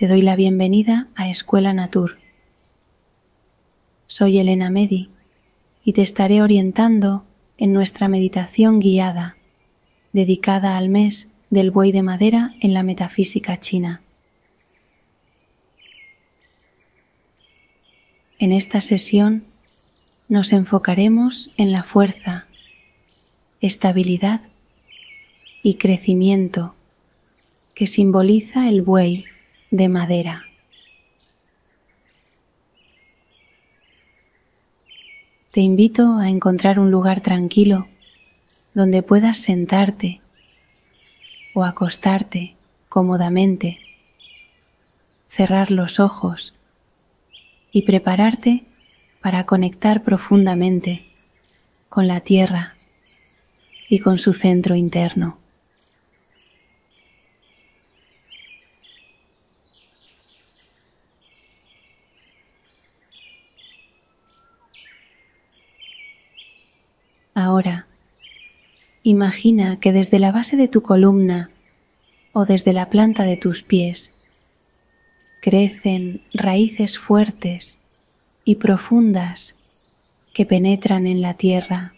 Te doy la bienvenida a Escuela Natur. Soy Elena Medi y te estaré orientando en nuestra meditación guiada, dedicada al mes del buey de madera en la metafísica china. En esta sesión nos enfocaremos en la fuerza, estabilidad y crecimiento que simboliza el buey de madera. Te invito a encontrar un lugar tranquilo donde puedas sentarte o acostarte cómodamente, cerrar los ojos y prepararte para conectar profundamente con la tierra y con su centro interno. Imagina que desde la base de tu columna o desde la planta de tus pies crecen raíces fuertes y profundas que penetran en la tierra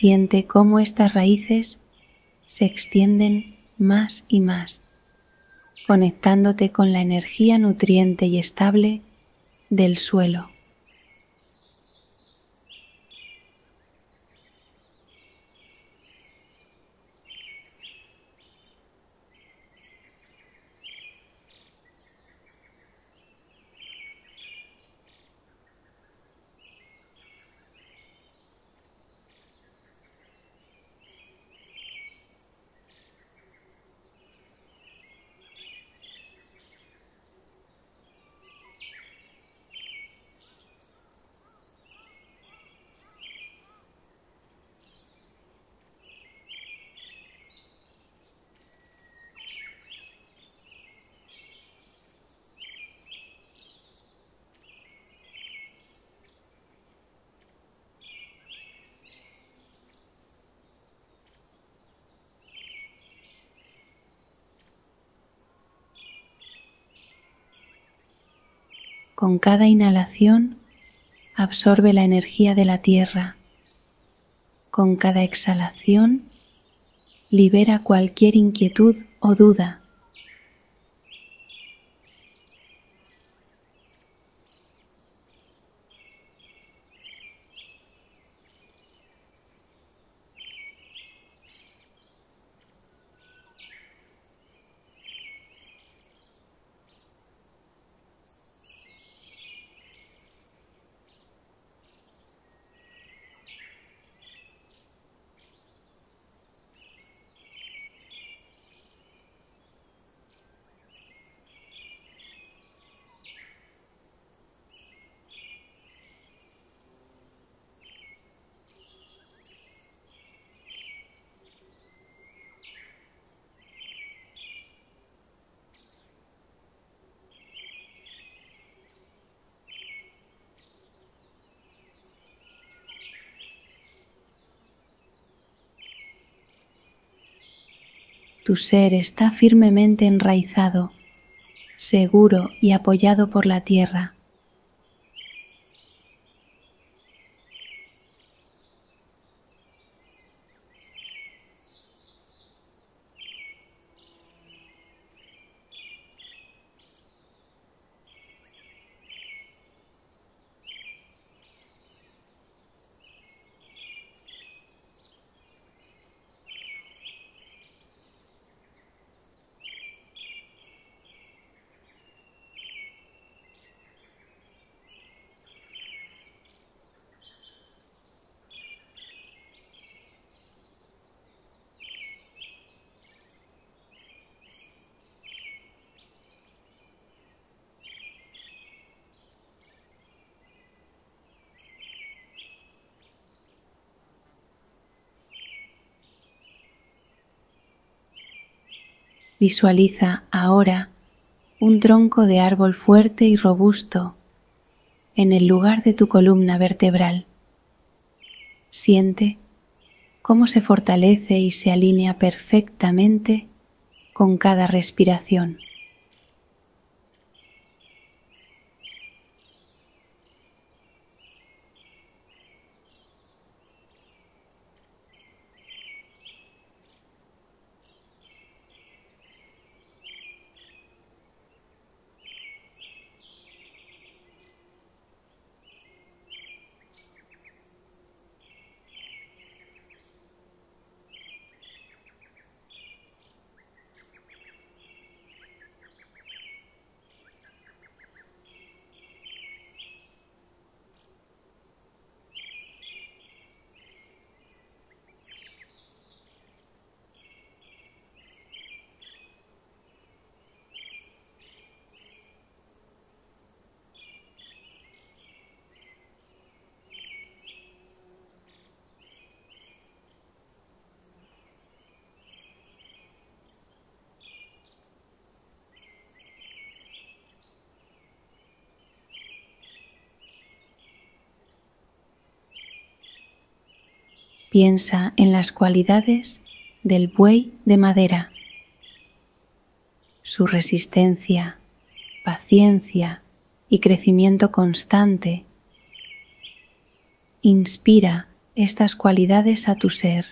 Siente cómo estas raíces se extienden más y más, conectándote con la energía nutriente y estable del suelo. Con cada inhalación absorbe la energía de la tierra. Con cada exhalación libera cualquier inquietud o duda Tu ser está firmemente enraizado, seguro y apoyado por la tierra Visualiza ahora un tronco de árbol fuerte y robusto en el lugar de tu columna vertebral. Siente cómo se fortalece y se alinea perfectamente con cada respiración. Piensa en las cualidades del buey de madera, su resistencia, paciencia y crecimiento constante. Inspira estas cualidades a tu ser.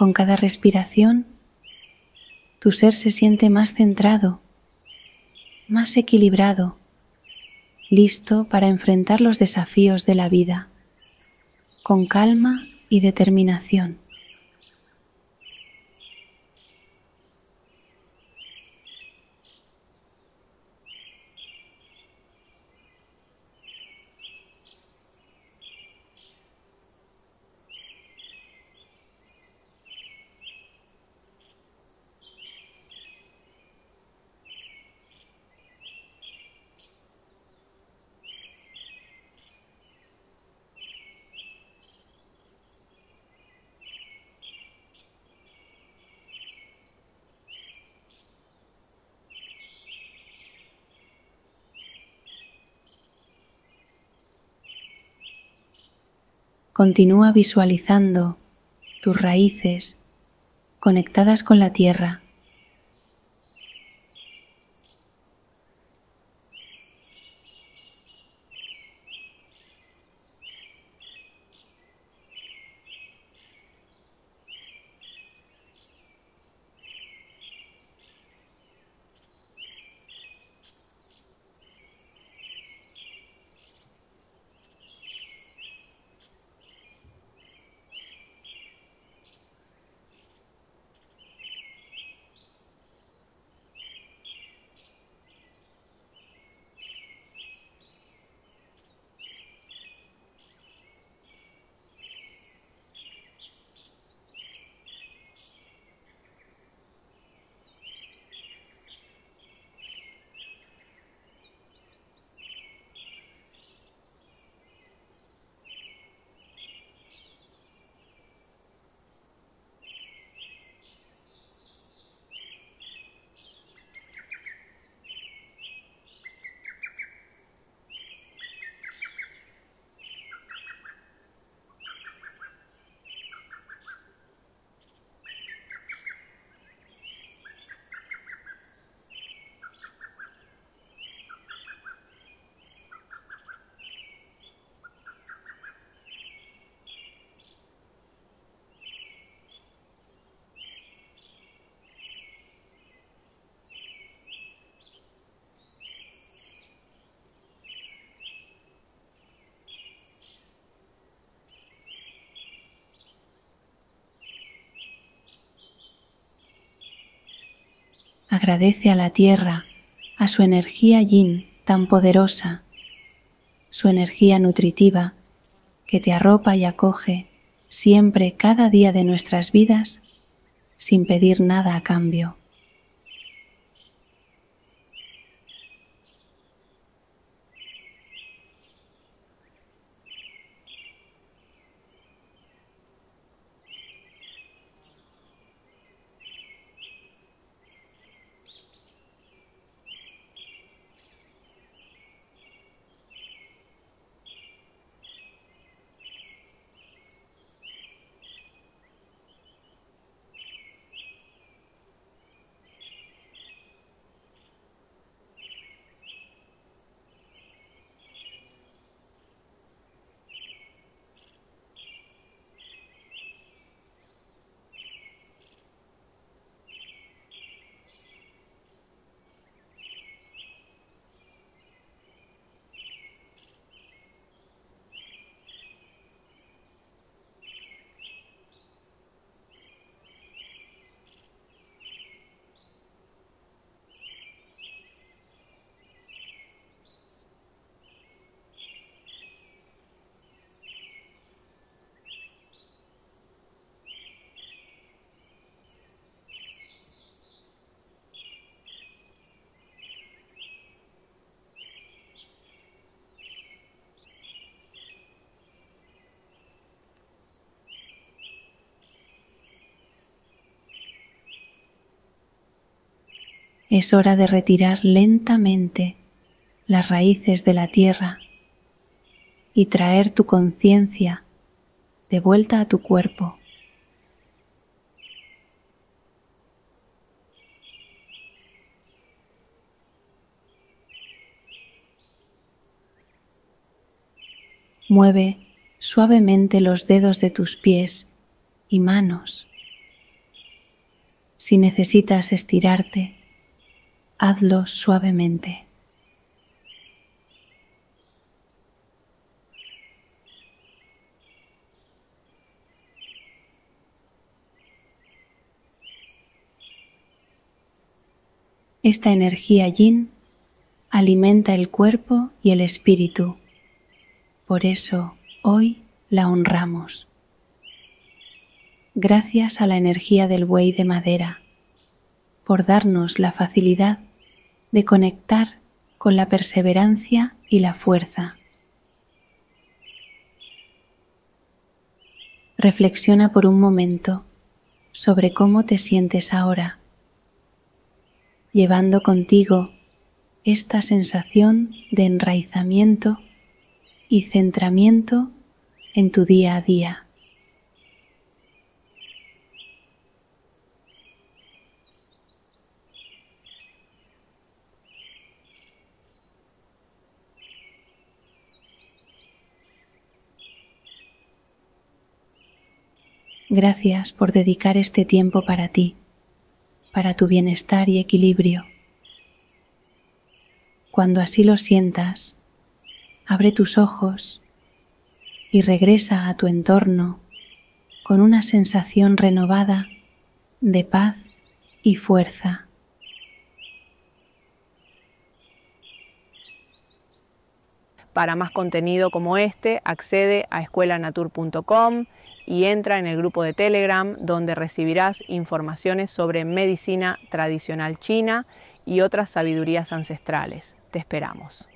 Con cada respiración, tu ser se siente más centrado, más equilibrado, listo para enfrentar los desafíos de la vida, con calma y determinación. Continúa visualizando tus raíces conectadas con la tierra Agradece a la tierra, a su energía yin tan poderosa, su energía nutritiva que te arropa y acoge siempre cada día de nuestras vidas sin pedir nada a cambio. es hora de retirar lentamente las raíces de la tierra y traer tu conciencia de vuelta a tu cuerpo. Mueve suavemente los dedos de tus pies y manos. Si necesitas estirarte, hazlo suavemente. Esta energía yin alimenta el cuerpo y el espíritu. Por eso hoy la honramos. Gracias a la energía del buey de madera, por darnos la facilidad de conectar con la perseverancia y la fuerza. Reflexiona por un momento sobre cómo te sientes ahora, llevando contigo esta sensación de enraizamiento y centramiento en tu día a día. Gracias por dedicar este tiempo para ti, para tu bienestar y equilibrio. Cuando así lo sientas, abre tus ojos y regresa a tu entorno con una sensación renovada de paz y fuerza. Para más contenido como este, accede a escuelanatur.com y entra en el grupo de Telegram donde recibirás informaciones sobre medicina tradicional china y otras sabidurías ancestrales. Te esperamos.